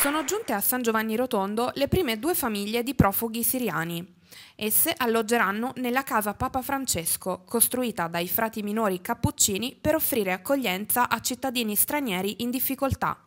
Sono giunte a San Giovanni Rotondo le prime due famiglie di profughi siriani. Esse alloggeranno nella casa Papa Francesco, costruita dai frati minori cappuccini per offrire accoglienza a cittadini stranieri in difficoltà.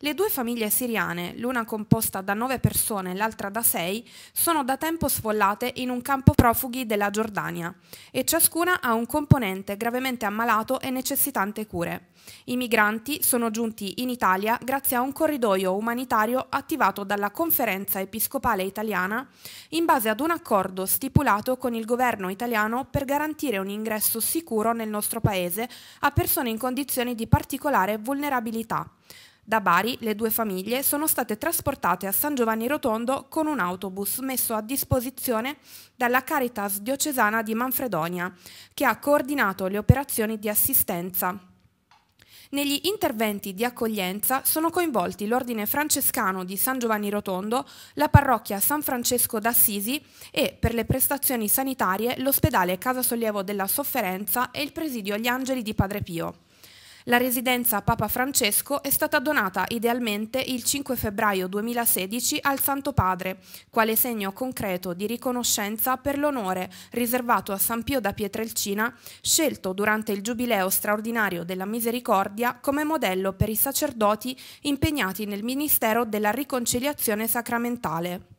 Le due famiglie siriane, l'una composta da nove persone e l'altra da sei, sono da tempo sfollate in un campo profughi della Giordania e ciascuna ha un componente gravemente ammalato e necessitante cure. I migranti sono giunti in Italia grazie a un corridoio umanitario attivato dalla Conferenza Episcopale Italiana in base ad un accordo stipulato con il governo italiano per garantire un ingresso sicuro nel nostro paese a persone in condizioni di particolare vulnerabilità. Da Bari le due famiglie sono state trasportate a San Giovanni Rotondo con un autobus messo a disposizione dalla Caritas diocesana di Manfredonia, che ha coordinato le operazioni di assistenza. Negli interventi di accoglienza sono coinvolti l'Ordine Francescano di San Giovanni Rotondo, la parrocchia San Francesco d'Assisi e, per le prestazioni sanitarie, l'ospedale Casa Sollievo della Sofferenza e il presidio Gli Angeli di Padre Pio. La residenza Papa Francesco è stata donata idealmente il 5 febbraio 2016 al Santo Padre, quale segno concreto di riconoscenza per l'onore riservato a San Pio da Pietrelcina, scelto durante il Giubileo straordinario della Misericordia come modello per i sacerdoti impegnati nel Ministero della Riconciliazione Sacramentale.